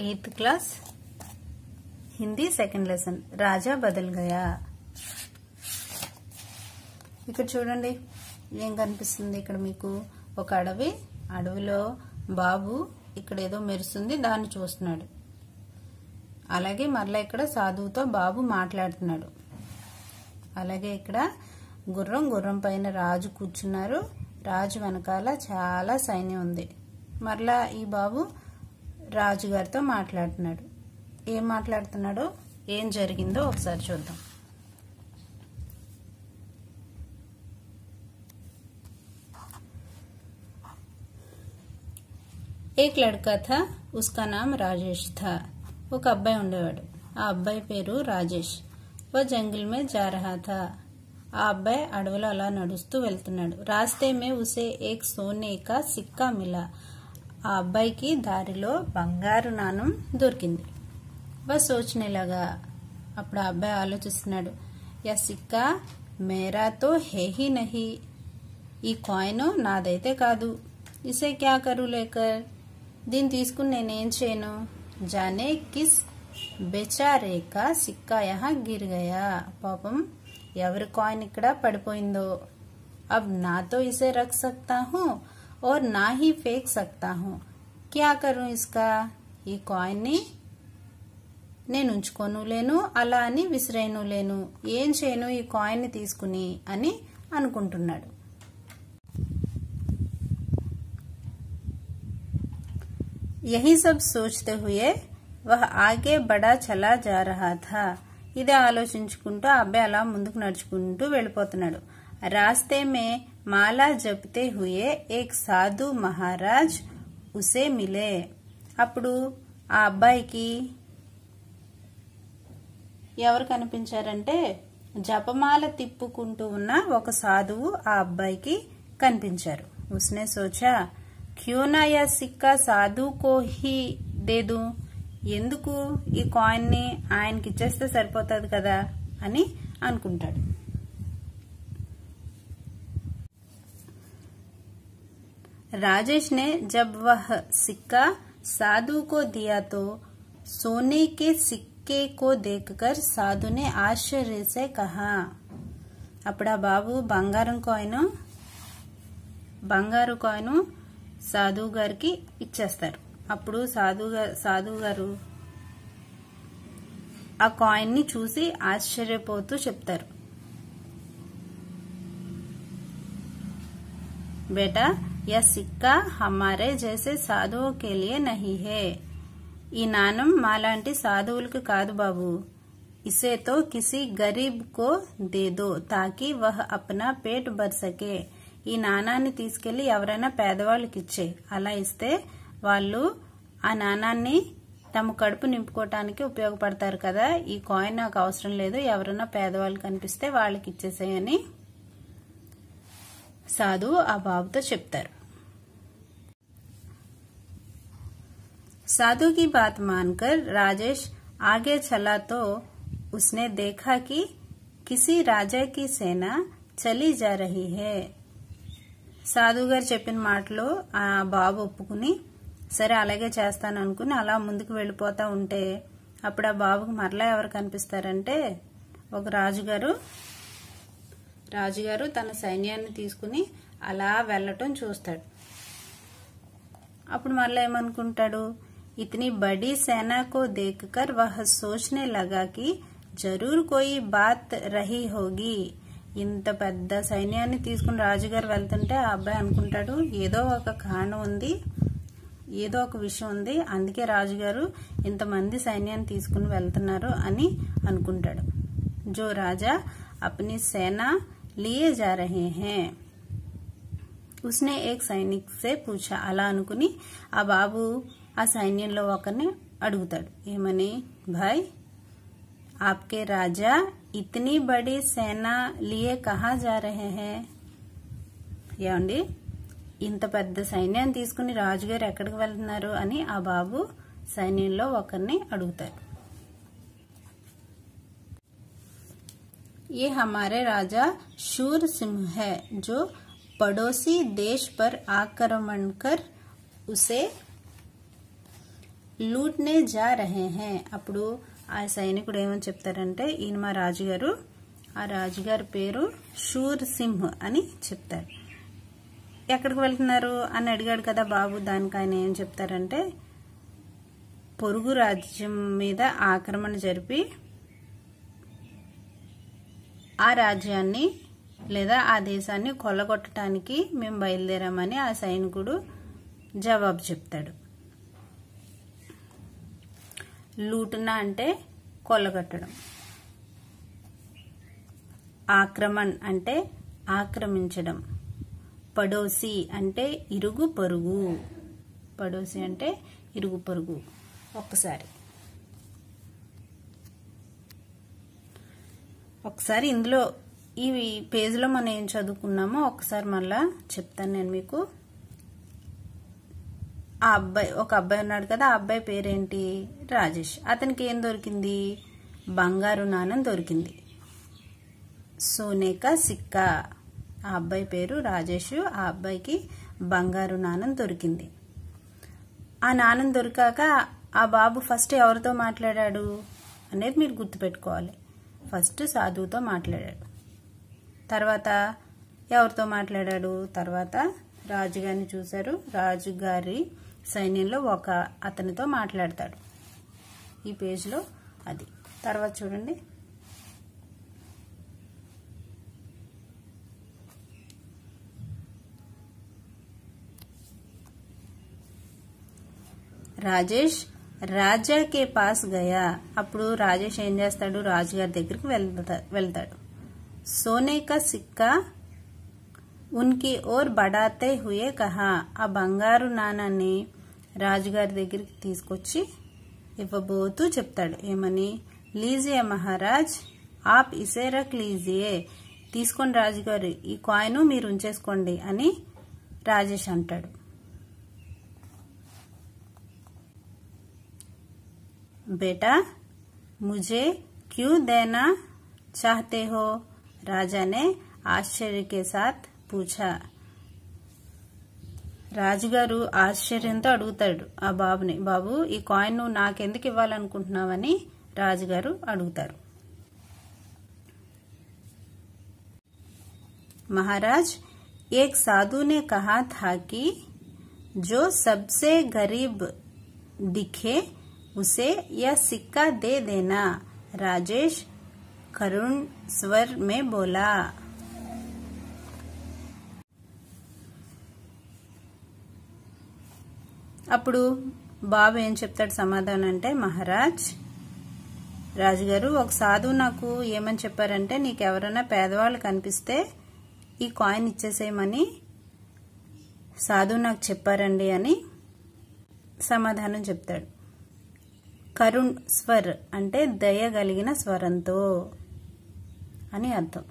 eighth class Hindi second lesson రాజా బదల్ గయా ఇక్కడ చూడండి ఏం కనిపిస్తుంది ఇక్కడ మీకు ఒక అడవి అడవిలో బాబు ఇక్కడ ఏదో మెరుస్తుంది దాన్ని చూస్తున్నాడు అలాగే మరలా ఇక్కడ సాధువుతో బాబు మాట్లాడుతున్నాడు అలాగే ఇక్కడ గుర్రం గుర్రం పైన రాజు కూర్చున్నారు రాజు వెనకాల చాలా సైన్యం ఉంది మరలా ఈ బాబు రాజు గారు తో మాట్లాడుతున్నాడు ఏం మాట్లాడుతున్నాడు ఏం జరిగిందో ఒకసారి చూద్దాం एक लड़का था उसका नाम राजेश था वो कब्बे उंडेवड आ अब्बाई पेरु राजेश वो जंगल में जा रहा था आबय अडवलाला నడుస్తు వెల్తున్నాడు ద్రాస్తేమే ఉసే ఏక్ సోనే కా సిక్కా మిలా ఆ అబ్బాయికి దారిలో బంగారు నాణం దొరికింది బస్ వచ్చినలాగా అప్పుడు ఆ అబ్బాయి ఆలోచిస్తున్నాడు యా సిక్కా మేరాతో హేహి నహి ఈ కాయిన్ నాదైతే కాదు ఇసే క్యా కరు లేకర్ దీన్ని తీసుకుని నేనేం చేయను జానే కిస్ బెచారేక సిక్కా యహా గిరిగయా పాపం ఎవరి కాయిన్ ఇక్కడ పడిపోయిందో అబ్ నాతో ఇసే రక్ సక్తా और ना ही फेंक सकता हूँ क्या करूँ इसका ఈ కాయిన్ని నేను ఉంచుకోను లేను అలా అని లేను ఏం చేయను ఈ కాయిన్ని తీసుకుని అని అనుకుంటున్నాడు यही సబ్ సోచితే हुए వహ ఆగే బడా చలా जा रहा ఇదే ఆలోచించుకుంటూ అబ్బాయి అలా ముందుకు నడుచుకుంటూ వెళ్ళిపోతున్నాడు రాస్తే మే మాలా జపితే హుయే एक సాధు మహారాజ్ ఉసే మిలే అప్పుడు ఆ అబ్బాయికి ఎవరు కనిపించారంటే జపమాల తిప్పుకుంటూ ఉన్న ఒక సాధువు ఆ అబ్బాయికి కనిపించారు ఉస్నే సోచా క్యూనా సిక్క సాధు కోహి దేదు ఎందుకు ఈ కాయిన్ని ఆయనకి ఇచ్చేస్తే సరిపోతుంది కదా అని అనుకుంటాడు राजेश ने जब वह सिक्का साधु को दिया तो सोने के सिक्के को देखकर साधु ने आश्चर्य से कहा అప్పుడు ఆ బాబు బంగారం కాయిన్ బంగారు కాయిన్ సాధువు గారికి ఇచ్చేస్తారు అప్పుడు సాధు సాధువు గారు ఆ కాయిన్ని చూసి ఆశ్చర్యపోతూ చెప్తారు బేటా यह सिक्का हमारे जैसे साधुओं के लिए नहीं है ఈ నాణం మాలాంటి సాధువులకు కాదు బాబు ఇసేతో కిసి గరీబ్ కో దేదో తాకి వహ అప్నా పేట్ బర్సకే ఈ నాణాన్ని తీసుకెళ్లి ఎవరైనా పేదవాళ్ళకి ఇచ్చే అలా ఇస్తే వాళ్ళు ఆ నాణాన్ని తమ కడుపు నింపుకోవటానికి ఉపయోగపడతారు కదా ఈ కాయిన్ నాకు అవసరం లేదు ఎవరైనా పేదవాళ్ళు కనిపిస్తే వాళ్ళకి ఇచ్చేసేయని సాధువు ఆ బాబుతో చెప్తారు సాధుకి బాత్ మాన్కర్ రాజేష్ ఆగే చలాతో ఉస్నే तो उसने देखा कि किसी राजा की చలి జా रही హే సాధు గారు చెప్పిన మాటలో ఆ బాబు ఒప్పుకుని సరే అలాగే చేస్తాను అనుకుని అలా ముందుకు వెళ్ళిపోతా ఉంటే అప్పుడు ఆ బాబుకు మరలా ఎవరు కనిపిస్తారంటే ఒక రాజుగారు రాజుగారు తన సైన్యాన్ని తీసుకుని అలా వెళ్ళటం చూస్తాడు అప్పుడు మళ్ళీ ఏమనుకుంటాడు ఇతని బడి సేనాకో దేఖకర్ వహ సోచనే లగాకి జరూర్ కోయి బాత్ రహీ హోగి ఇంత పెద్ద సైన్యాన్ని తీసుకుని రాజుగారు వెళ్తుంటే ఆ అబ్బాయి అనుకుంటాడు ఏదో ఒక కారణం ఉంది ఏదో ఒక విషయం ఉంది అందుకే రాజుగారు ఇంతమంది సైన్యాన్ని తీసుకుని వెళ్తున్నారు అని అనుకుంటాడు జో రాజా అప్ని సేనా लिए जा रहे हैं उसने एक सैनिक से पूछा अला अकनी आ बाबू आ सैन्य अड़ता भाई आपके राजा इतनी बड़ी सेना लिए कहा जा रहे हैं ये इंत सैन्य राजुगार एक्कनारो अ सैन्य अड़ता है ఈ మనరే రాజా శూర్ సింహ హ జో పొడోసి దేశ్ పర్ ఆక్రమణ కర్ ఉసే లూట్నే జా రహే హ అపుడో ఆ సైనికుడు ఏమంటాడంటే ఈయన మా రాజుగారు ఆ రాజుగారు పేరు శూర్ సింహ అని చెప్తారు ఎక్కడికి వెళ్తున్నారు అని అడిగాడు కదా బాబు దానికి ఆయన ఏం చెప్తారంటే పరుగు రాజ్యం మీద ఆక్రమణ జరిపి ఆ రాజ్యాన్ని లేదా ఆ దేశాన్ని కొల్లగొట్టడానికి మేము బయలుదేరామని ఆ సైనికుడు జవాబు చెప్తాడు లూటున అంటే కొల్లగొట్టడం ఆక్రమణ్ అంటే ఆక్రమించడం పడోసి అంటే ఇరుగు పరుగు పడోసి అంటే ఇరుగు పరుగు ఒక్కసారి ఒకసారి ఇందులో ఈ పేజ్లో మనం ఏం చదువుకున్నామో ఒకసారి మళ్ళా చెప్తాను నేను మీకు ఆ అబ్బాయి ఒక అబ్బాయి ఉన్నాడు కదా ఆ అబ్బాయి పేరేంటి రాజేష్ అతనికి ఏం దొరికింది బంగారు నాణం దొరికింది సోనేక సిక్క ఆ అబ్బాయి పేరు రాజేష్ ఆ అబ్బాయికి బంగారు నాణం దొరికింది ఆ నాణం దొరికాక ఆ బాబు ఫస్ట్ ఎవరితో మాట్లాడాడు అనేది మీరు గుర్తుపెట్టుకోవాలి ఫస్ట్ సాధువుతో మాట్లాడాడు తర్వాత ఎవరితో మాట్లాడాడు తర్వాత రాజుగారిని చూశారు రాజుగారి సైన్యంలో ఒక అతనితో మాట్లాడతాడు ఈ పేజ్లో అది తర్వాత చూడండి రాజేష్ రాజా కే పాస్ గయా అప్పుడు రాజేష్ ఏం చేస్తాడు రాజుగారి దగ్గరికి వెళ్తా వెళ్తాడు సోనేక సిక్కా ఉనికి ఓర్ బడాతే హుయే కహా ఆ బంగారు నాణాన్ని రాజుగారి దగ్గరికి తీసుకొచ్చి ఇవ్వబోతూ చెప్తాడు ఏమని లీజియే మహారాజ్ ఆప్ ఇసేరక్ లీజియే తీసుకోండి రాజుగారు ఈ కాయిన్ మీరు ఉంచేసుకోండి అని రాజేష్ అంటాడు बेटा मुझे क्यों देना चाहते हो राजा ने आश्चर्य के साथ पूछा राजगुरु आश्चर्यంతో అడుగుతారు ఆ బాబుని బాబు ఈ కాయిన్ ను నాకెందుకు ఇవ్వాలనుకుంటున్నావని రాజుగారు అడుగుతారు మహారాజ్ ఏక్ సాధునే કહા થા કી જો ਸਭ سے ਗਰੀਬ दिखे उसे यह सिक्का दे देना राजेश करुण स्वर में बोला అప్పుడు బాబు ఏం చెప్తాడు సమాధానం అంటే మహారాజ్ రాజుగారు ఒక సాధువు నాకు ఏమని చెప్పారంటే నీకు ఎవరైనా పేదవాళ్ళు కనిపిస్తే ఈ కాయిన్ ఇచ్చేసేయమని సాధువు నాకు చెప్పారండి అని సమాధానం చెప్తాడు కరుణ్ స్వర్ అంటే దయ కలిగిన స్వరంతో అని అర్థం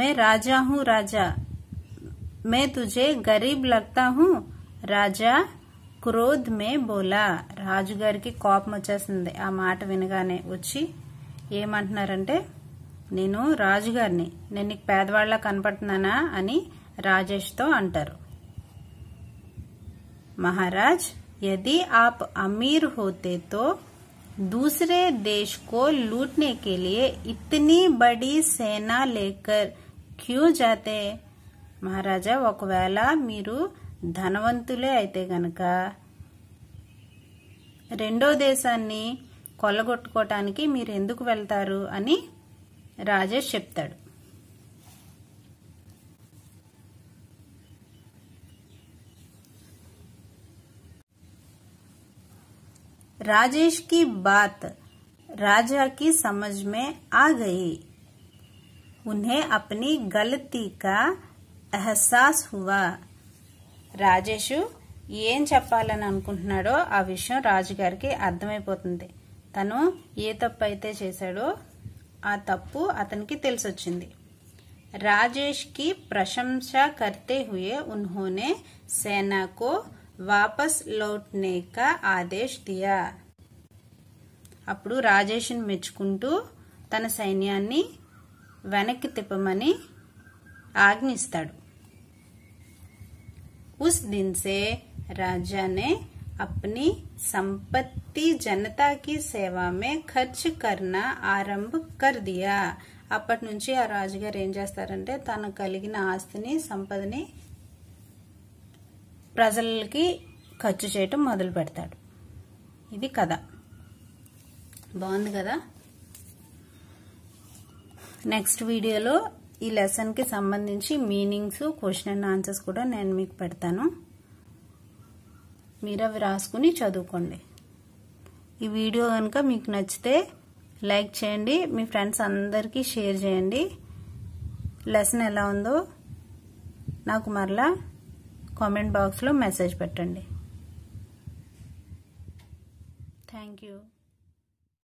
మే రాజా హూ రాజా మే తుజే గరీబ్ లగ్తా హూ రాజా క్రోధ్ మే బోలా రాజుగారికి కోపం వచ్చేసింది ఆ మాట వినగానే వచ్చి ఏమంటున్నారంటే నేను రాజుగారిని నేను నీకు పేదవాళ్ళ కనపడుతున్నానా అని రాజేష్తో అంటారు మహారాజ్ యది ఆప్ అమీర్ హోతే తో దూసరే देश కో లూట్నే కే लिए इतनी बड़ी सेना క్యూ జాతే మహారాజా ఒకవేళ మీరు ధనవంతులే అయితే గనక రెండో దేశాన్ని కొల్లగొట్టుకోవటానికి మీరు ఎందుకు వెళ్తారు అని రాజేష్ చెప్తాడు राजेश की बात राजा की समझ में आ गई उन्हें अपनी गलती का एहसास हुआ రాజేష్ ఏం చెప్పాలని అనుకుంటున్నాడో ఆ విషయం రాజుగారికి అర్థమైపోతుంది తను ఏ తప్పు అయితే చేశాడో ఆ తప్పు అతనికి తెలిసొచ్చింది రాజేష్కి ప్రశంస కర్తే హుయే ఉన్హోనే సేనాకో వాపస్ లౌట్నేక ఆదేశ్ దియా అప్పుడు రాజేష్ని మెచ్చుకుంటూ తన సైన్యాన్ని వెనక్కి తిప్పమని ఆజ్ఞిస్తాడు ఉస్ దిన్సే రాజానే అప్ని సంపత్తి జనతాకి సేవామే సేవా మే ఖర్చు కర్నా ఆరంభ కర్ దియా అప్పటి నుంచి ఆ రాజుగారు ఏం చేస్తారంటే తను కలిగిన ఆస్తిని సంపదని ప్రజలకి ఖర్చు చేయటం మొదలు పెడతాడు ఇది కథ బాగుంది కదా నెక్స్ట్ వీడియోలో ఈ లెసన్కి సంబంధించి మీనింగ్స్ క్వశ్చన్ అండ్ ఆన్సర్స్ కూడా నేను మీకు పెడతాను మీరు అవి రాసుకుని చదువుకోండి ఈ వీడియో కనుక మీకు నచ్చితే లైక్ చేయండి మీ ఫ్రెండ్స్ అందరికీ షేర్ చేయండి లెసన్ ఎలా ఉందో నాకు మరలా కామెంట్ బాక్స్లో మెసేజ్ పెట్టండి థ్యాంక్ యూ